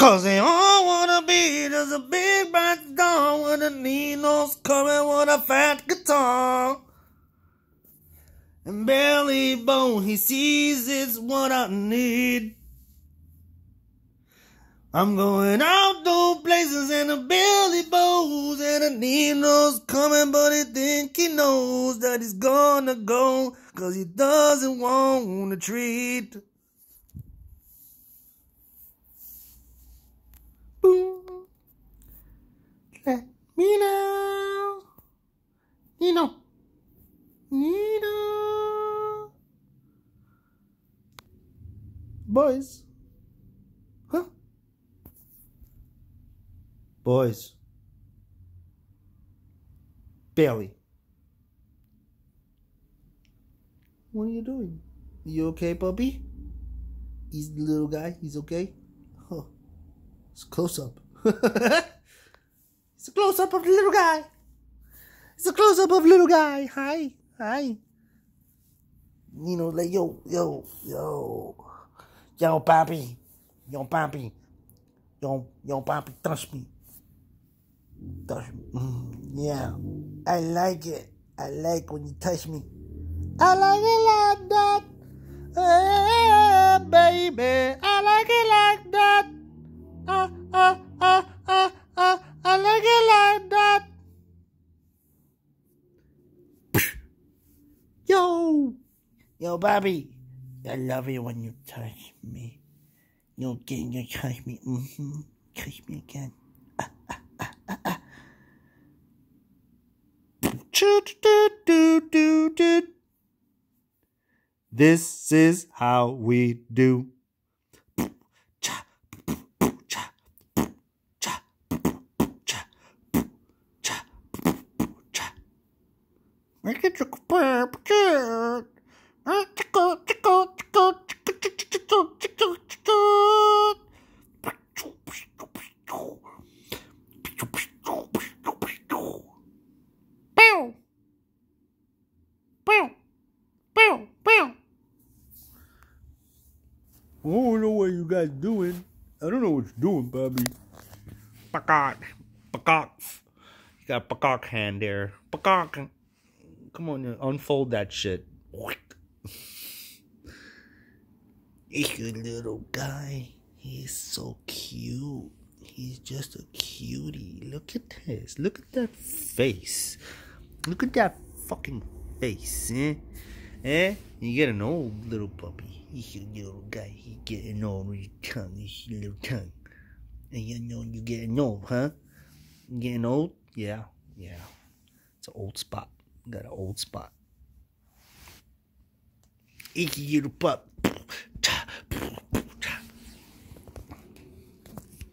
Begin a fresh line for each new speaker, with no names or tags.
Cause they all wanna be just a big bright star with a needle's coming with a fat guitar. And belly bone, he sees it's what I need. I'm going out to places and a belly bows and a needle's coming, but he think he knows that he's gonna go, cause he doesn't want a treat. boys, Huh? Boys. Bailey. What are you doing? You okay, puppy? He's the little guy. He's okay. Oh, it's close up. it's a close up of the little guy. It's a close up of little guy. Hi, hi. You know, like yo, yo, yo, yo, Bobby, yo, Bobby, yo, yo, Bobby, touch me, touch me. Mm-hmm. yeah, I like it. I like when you touch me. I like it like that, eh, baby. I like it like that. Uh, uh. Yo, Bobby, I love you when you touch me. You'll get you touch me. Mm-hmm. Touch me again. Ah, ah, ah, this is how we do. Make it I don't know what you guys doing. I don't know what you're doing, Bobby. Peacock. Peacocks. You got a peacock hand there. Peacock. Come on, unfold that shit. It's a little guy. He's so cute. He's just a cutie. Look at this. Look at that face. Look at that fucking face, eh? Eh? You get an old little puppy he's a little guy. He's getting old. His tongue, his little tongue. And you know you getting old, huh? You getting old? Yeah, yeah. It's an old spot. Got an old spot. Icky little pup.